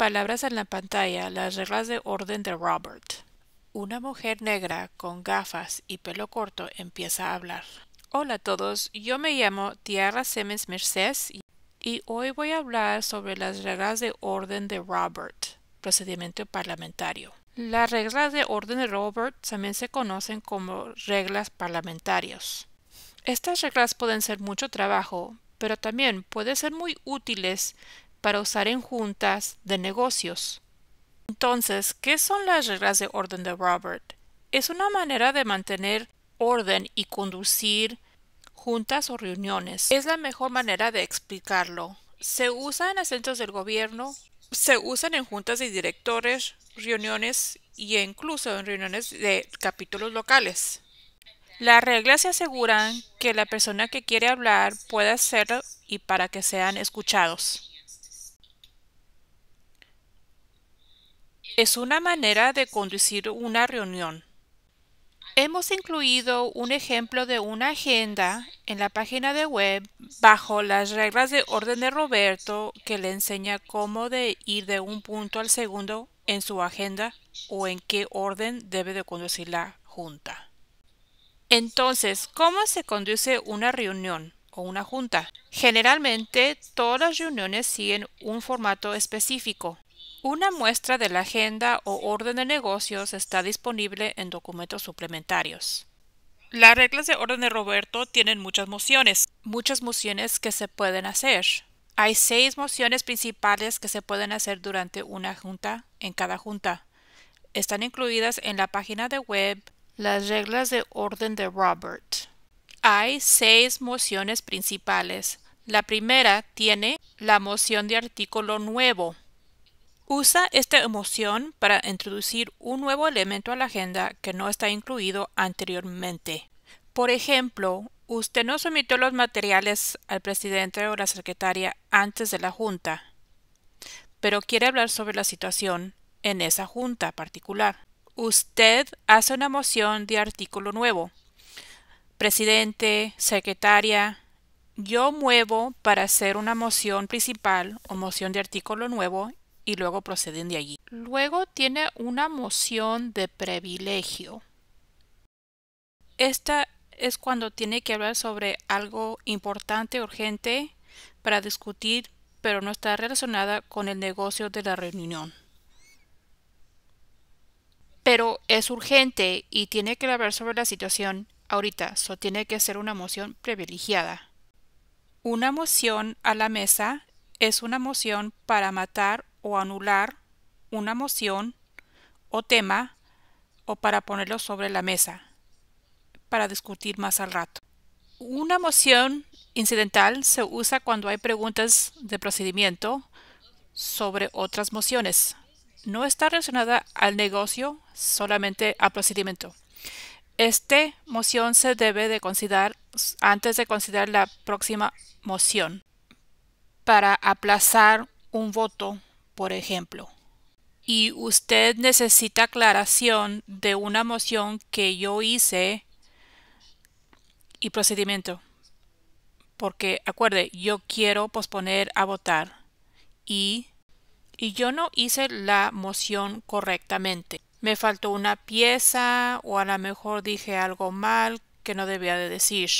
palabras en la pantalla las reglas de orden de Robert. Una mujer negra con gafas y pelo corto empieza a hablar. Hola a todos, yo me llamo Tiara Semes Mercedes y hoy voy a hablar sobre las reglas de orden de Robert, procedimiento parlamentario. Las reglas de orden de Robert también se conocen como reglas parlamentarias. Estas reglas pueden ser mucho trabajo, pero también pueden ser muy útiles para usar en juntas de negocios. Entonces, ¿qué son las reglas de orden de Robert? Es una manera de mantener orden y conducir juntas o reuniones. Es la mejor manera de explicarlo. Se usa en acentos del gobierno, se usan en juntas de directores, reuniones e incluso en reuniones de capítulos locales. Las reglas se aseguran que la persona que quiere hablar pueda hacerlo y para que sean escuchados. es una manera de conducir una reunión. Hemos incluido un ejemplo de una agenda en la página de web bajo las reglas de orden de Roberto que le enseña cómo de ir de un punto al segundo en su agenda o en qué orden debe de conducir la junta. Entonces, ¿cómo se conduce una reunión o una junta? Generalmente, todas las reuniones siguen un formato específico. Una muestra de la agenda o orden de negocios está disponible en documentos suplementarios. Las reglas de orden de Roberto tienen muchas mociones, muchas mociones que se pueden hacer. Hay seis mociones principales que se pueden hacer durante una junta en cada junta. Están incluidas en la página de web las reglas de orden de Robert. Hay seis mociones principales. La primera tiene la moción de artículo nuevo Usa esta emoción para introducir un nuevo elemento a la agenda que no está incluido anteriormente. Por ejemplo, usted no sometió los materiales al presidente o la secretaria antes de la junta, pero quiere hablar sobre la situación en esa junta particular. Usted hace una moción de artículo nuevo. Presidente, secretaria, yo muevo para hacer una moción principal o moción de artículo nuevo y luego proceden de allí. Luego tiene una moción de privilegio. Esta es cuando tiene que hablar sobre algo importante, urgente, para discutir, pero no está relacionada con el negocio de la reunión. Pero es urgente y tiene que hablar sobre la situación ahorita, so tiene que ser una moción privilegiada. Una moción a la mesa es una moción para matar o anular una moción o tema o para ponerlo sobre la mesa para discutir más al rato. Una moción incidental se usa cuando hay preguntas de procedimiento sobre otras mociones. No está relacionada al negocio, solamente al procedimiento. Esta moción se debe de considerar antes de considerar la próxima moción para aplazar un voto por ejemplo. Y usted necesita aclaración de una moción que yo hice y procedimiento. Porque acuerde, yo quiero posponer a votar y, y yo no hice la moción correctamente. Me faltó una pieza o a lo mejor dije algo mal que no debía de decir.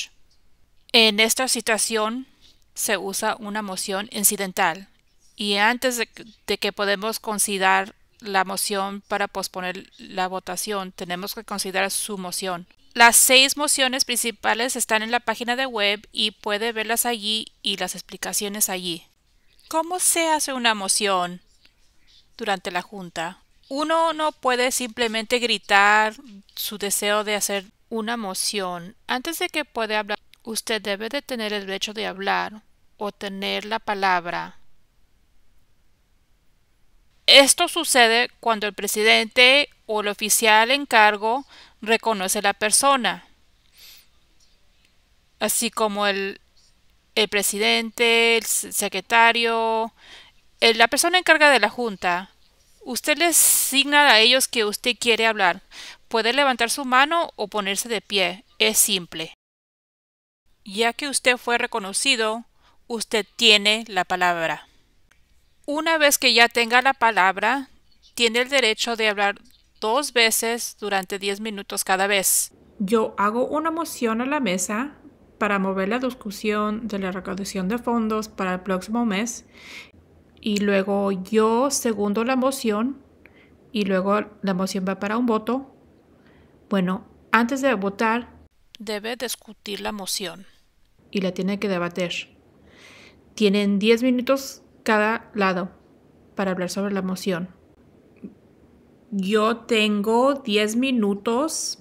En esta situación se usa una moción incidental y antes de, que podemos considerar la moción para posponer la votación, tenemos que considerar su moción. Las seis mociones principales están en la página de web y puede verlas allí y las explicaciones allí. ¿Cómo se hace una moción durante la junta? Uno no puede simplemente gritar su deseo de hacer una moción. Antes de que pueda hablar, usted debe de tener el derecho de hablar o tener la palabra esto sucede cuando el presidente o el oficial en cargo reconoce a la persona, así como el, presidente, el secretario, la persona encargada de la junta. Usted les signa a ellos que usted quiere hablar. Puede levantar su mano o ponerse de pie. Es simple. Ya que usted fue reconocido, usted tiene la palabra. Una vez que ya tenga la palabra, tiene el derecho de hablar dos veces durante 10 minutos cada vez. Yo hago una moción a la mesa para mover la discusión de la recaudación de fondos para el próximo mes y luego yo segundo la moción y luego la moción va para un voto. Bueno, antes de votar, debe discutir la moción. Y la tiene que debater. Tienen 10 minutos lado para hablar sobre la moción Yo tengo 10 minutos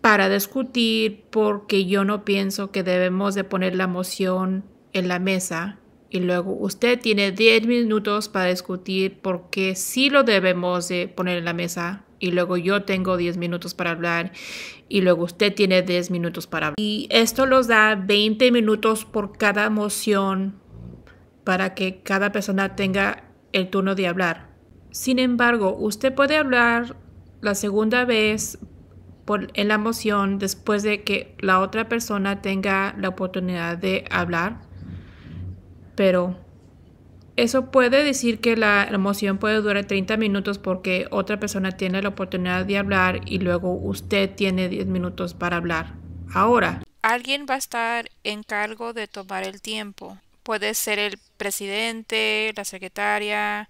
para discutir porque yo no pienso que debemos de poner la moción en la mesa y luego usted tiene 10 minutos para discutir porque sí lo debemos de poner en la mesa y luego yo tengo 10 minutos para hablar y luego usted tiene 10 minutos para hablar. Y esto los da 20 minutos por cada moción para que cada persona tenga el turno de hablar. Sin embargo, usted puede hablar la segunda vez en la moción después de que la otra persona tenga la oportunidad de hablar, pero eso puede decir que la moción puede durar 30 minutos porque otra persona tiene la oportunidad de hablar y luego usted tiene 10 minutos para hablar. Ahora. Alguien va a estar en cargo de tomar el tiempo. Puede ser el presidente, la secretaria,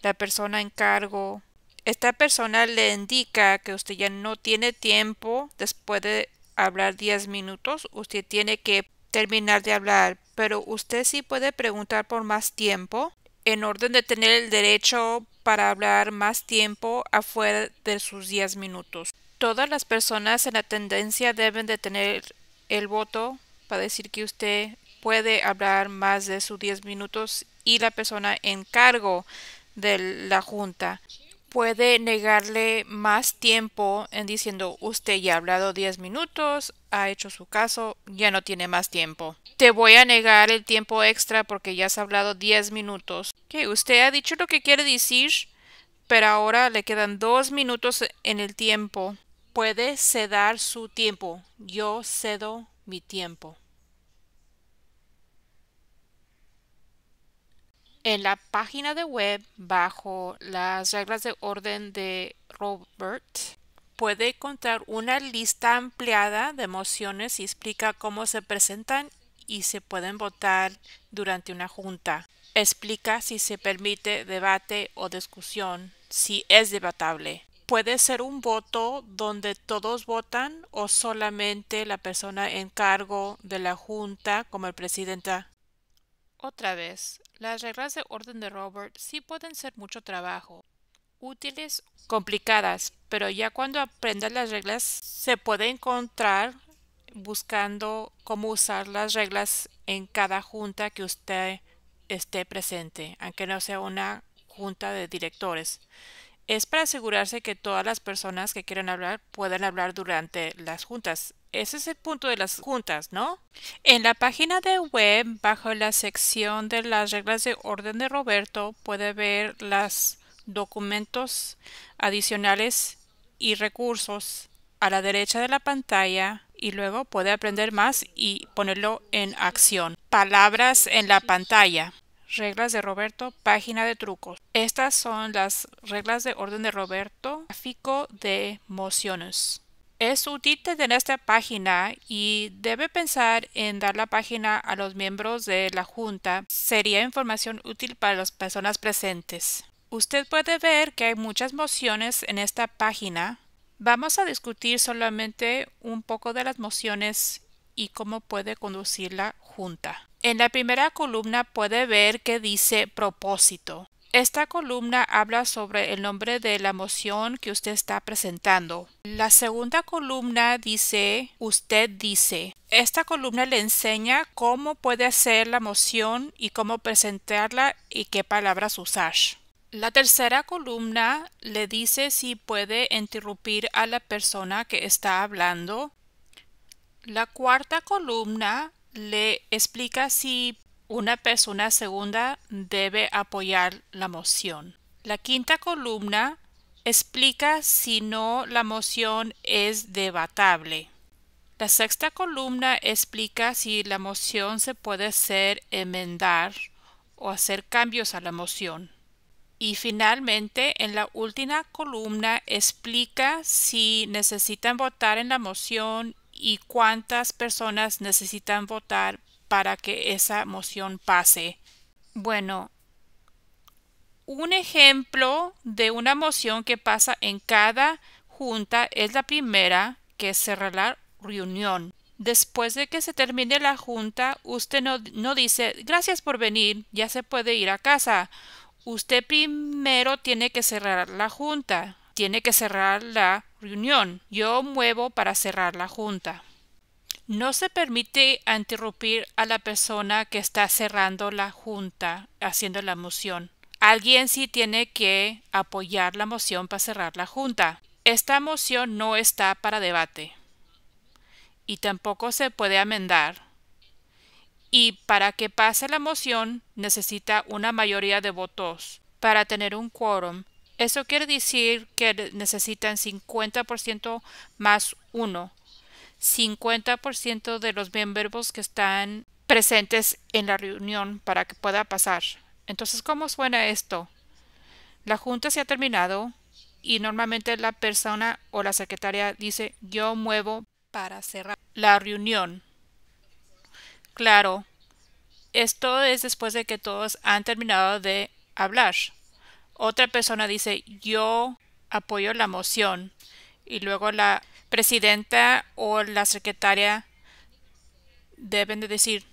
la persona en cargo. Esta persona le indica que usted ya no tiene tiempo después de hablar 10 minutos. Usted tiene que terminar de hablar, pero usted sí puede preguntar por más tiempo en orden de tener el derecho para hablar más tiempo afuera de sus 10 minutos. Todas las personas en la tendencia deben de tener el voto para decir que usted puede hablar más de sus 10 minutos y la persona en cargo de la junta puede negarle más tiempo en diciendo usted ya ha hablado 10 minutos, ha hecho su caso, ya no tiene más tiempo. Te voy a negar el tiempo extra porque ya has hablado 10 minutos. Que usted ha dicho lo que quiere decir, pero ahora le quedan 2 minutos en el tiempo. Puede cedar su tiempo. Yo cedo mi tiempo. en la página de web bajo las reglas de orden de Robert puede encontrar una lista ampliada de mociones y explica cómo se presentan y se pueden votar durante una junta. Explica si se permite debate o discusión, si es debatable. Puede ser un voto donde todos votan o solamente la persona en cargo de la junta como el presidente otra vez, las reglas de orden de Robert sí pueden ser mucho trabajo, útiles, complicadas, pero ya cuando aprendas las reglas se puede encontrar buscando cómo usar las reglas en cada junta que usted esté presente, aunque no sea una junta de directores. Es para asegurarse que todas las personas que quieran hablar puedan hablar durante las juntas. Ese es el punto de las juntas, ¿no? En la página de web, bajo la sección de las reglas de orden de Roberto, puede ver los documentos adicionales y recursos a la derecha de la pantalla y luego puede aprender más y ponerlo en acción. Palabras en la pantalla. Reglas de Roberto, página de trucos. Estas son las reglas de orden de Roberto, gráfico de mociones. Es útil tener esta página y debe pensar en dar la página a los miembros de la Junta. Sería información útil para las personas presentes. Usted puede ver que hay muchas mociones en esta página. Vamos a discutir solamente un poco de las mociones y cómo puede conducir la Junta. En la primera columna puede ver que dice propósito. Esta columna habla sobre el nombre de la moción que usted está presentando. La segunda columna dice usted dice. Esta columna le enseña cómo puede hacer la moción y cómo presentarla y qué palabras usar. La tercera columna le dice si puede interrumpir a la persona que está hablando. La cuarta columna le explica si una persona segunda debe apoyar la moción. La quinta columna explica si no la moción es debatable. La sexta columna explica si la moción se puede hacer enmendar o hacer cambios a la moción. Y finalmente, en la última columna explica si necesitan votar en la moción y cuántas personas necesitan votar para que esa moción pase. Bueno, un ejemplo de una moción que pasa en cada junta es la primera, que es cerrar la reunión. Después de que se termine la junta, usted no, no dice gracias por venir, ya se puede ir a casa. Usted primero tiene que cerrar la junta, tiene que cerrar la reunión. Yo muevo para cerrar la junta. No se permite interrumpir a la persona que está cerrando la junta haciendo la moción. Alguien sí tiene que apoyar la moción para cerrar la junta. Esta moción no está para debate y tampoco se puede amendar. Y para que pase la moción necesita una mayoría de votos para tener un quórum. Eso quiere decir que necesitan 50% más uno 50% de los miembros que están presentes en la reunión para que pueda pasar. Entonces, ¿cómo suena esto? La junta se ha terminado y normalmente la persona o la secretaria dice yo muevo para cerrar la reunión. Claro, esto es después de que todos han terminado de hablar. Otra persona dice yo apoyo la moción y luego la presidenta o la secretaria deben de decir,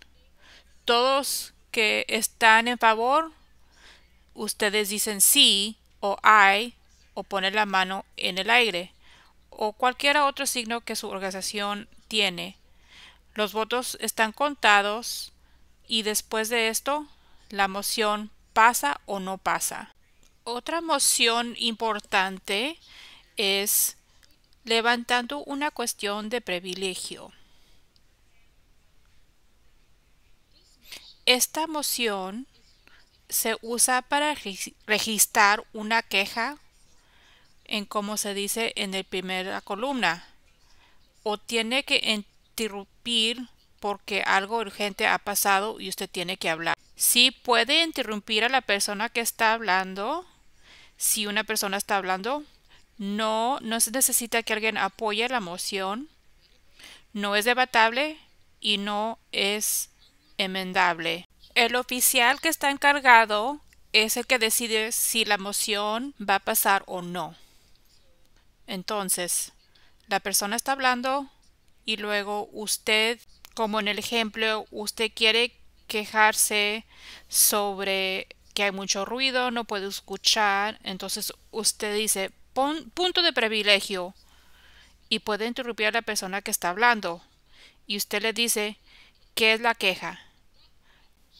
todos que están en favor, ustedes dicen sí o hay o ponen la mano en el aire o cualquier otro signo que su organización tiene. Los votos están contados y después de esto la moción pasa o no pasa. Otra moción importante es levantando una cuestión de privilegio. Esta moción se usa para registrar una queja en como se dice en la primera columna o tiene que interrumpir porque algo urgente ha pasado y usted tiene que hablar. Si puede interrumpir a la persona que está hablando, si una persona está hablando, no, no se necesita que alguien apoye la moción. No es debatable y no es enmendable. El oficial que está encargado es el que decide si la moción va a pasar o no. Entonces, la persona está hablando y luego usted, como en el ejemplo, usted quiere quejarse sobre que hay mucho ruido, no puede escuchar, entonces usted dice, punto de privilegio y puede interrumpir a la persona que está hablando y usted le dice qué es la queja.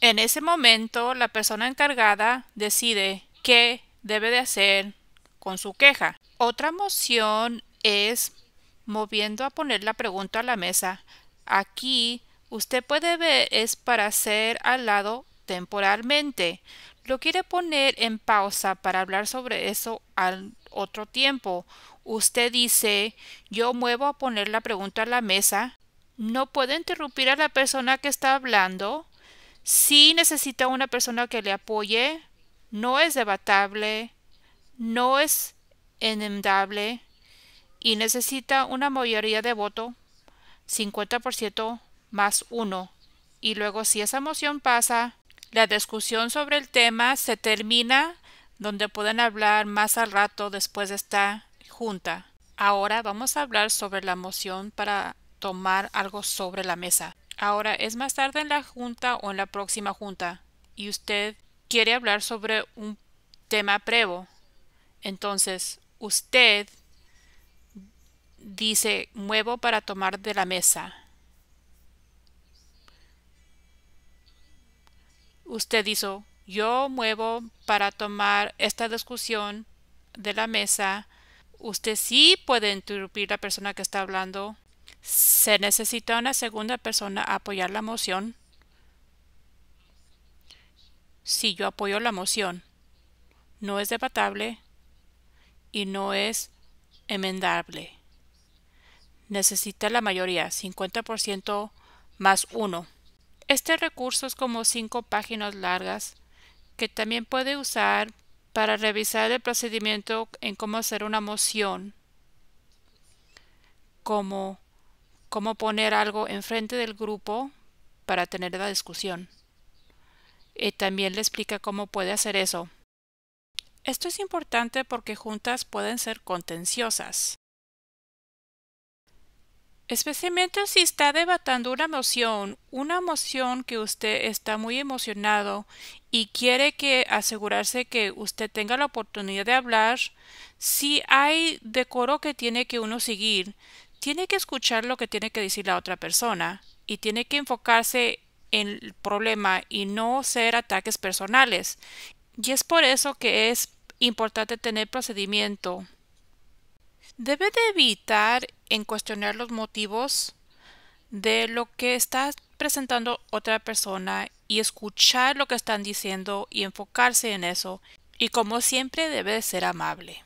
En ese momento la persona encargada decide qué debe de hacer con su queja. Otra moción es moviendo a poner la pregunta a la mesa. Aquí usted puede ver es para hacer al lado temporalmente. Lo quiere poner en pausa para hablar sobre eso al otro tiempo. Usted dice, yo muevo a poner la pregunta a la mesa. ¿No puede interrumpir a la persona que está hablando? Si necesita una persona que le apoye. No es debatable. No es enendable. Y necesita una mayoría de voto, 50% más uno. Y luego si esa moción pasa, la discusión sobre el tema se termina donde pueden hablar más al rato después de esta junta. Ahora vamos a hablar sobre la moción para tomar algo sobre la mesa. Ahora es más tarde en la junta o en la próxima junta y usted quiere hablar sobre un tema prevo. Entonces, usted dice muevo para tomar de la mesa. Usted hizo yo muevo para tomar esta discusión de la mesa. Usted sí puede interrumpir la persona que está hablando. Se necesita una segunda persona a apoyar la moción. Si sí, yo apoyo la moción, no es debatable y no es emendable. Necesita la mayoría, 50% más uno. Este recurso es como cinco páginas largas que también puede usar para revisar el procedimiento en cómo hacer una moción, como cómo poner algo enfrente del grupo para tener la discusión. Y también le explica cómo puede hacer eso. Esto es importante porque juntas pueden ser contenciosas. Especialmente si está debatiendo una emoción, una emoción que usted está muy emocionado y quiere que asegurarse que usted tenga la oportunidad de hablar, si hay decoro que tiene que uno seguir, tiene que escuchar lo que tiene que decir la otra persona y tiene que enfocarse en el problema y no ser ataques personales. Y es por eso que es importante tener procedimiento Debe de evitar en cuestionar los motivos de lo que está presentando otra persona y escuchar lo que están diciendo y enfocarse en eso y como siempre debe de ser amable.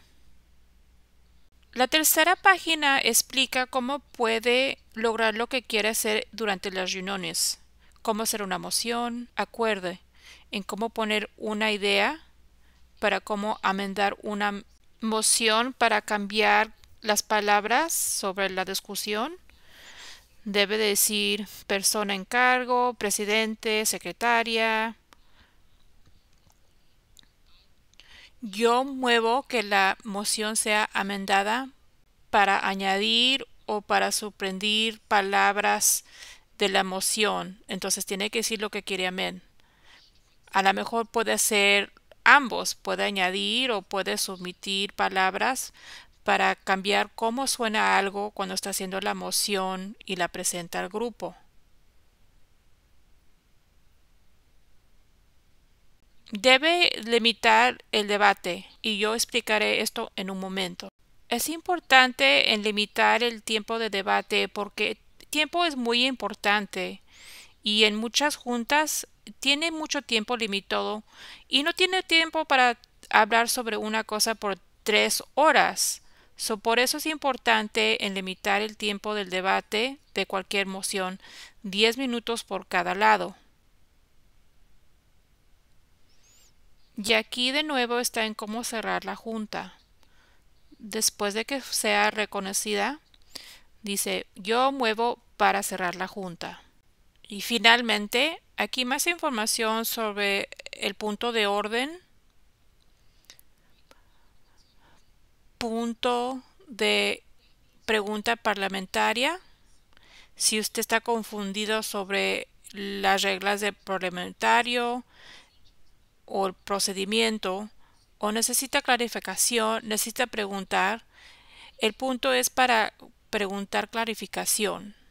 La tercera página explica cómo puede lograr lo que quiere hacer durante las reuniones, cómo hacer una moción, acuerde, en cómo poner una idea para cómo amendar una moción para cambiar las palabras sobre la discusión debe decir persona en cargo, presidente, secretaria. Yo muevo que la moción sea amendada para añadir o para suprimir palabras de la moción. Entonces tiene que decir lo que quiere amén. A lo mejor puede ser ambos, puede añadir o puede someter palabras para cambiar cómo suena algo cuando está haciendo la moción y la presenta al grupo. Debe limitar el debate y yo explicaré esto en un momento. Es importante en limitar el tiempo de debate porque tiempo es muy importante y en muchas juntas tiene mucho tiempo limitado y no tiene tiempo para hablar sobre una cosa por tres horas. So, por eso es importante en limitar el tiempo del debate de cualquier moción 10 minutos por cada lado. Y aquí de nuevo está en cómo cerrar la junta. Después de que sea reconocida, dice yo muevo para cerrar la junta. Y finalmente, aquí más información sobre el punto de orden punto de pregunta parlamentaria. Si usted está confundido sobre las reglas del parlamentario o el procedimiento o necesita clarificación, necesita preguntar. El punto es para preguntar clarificación.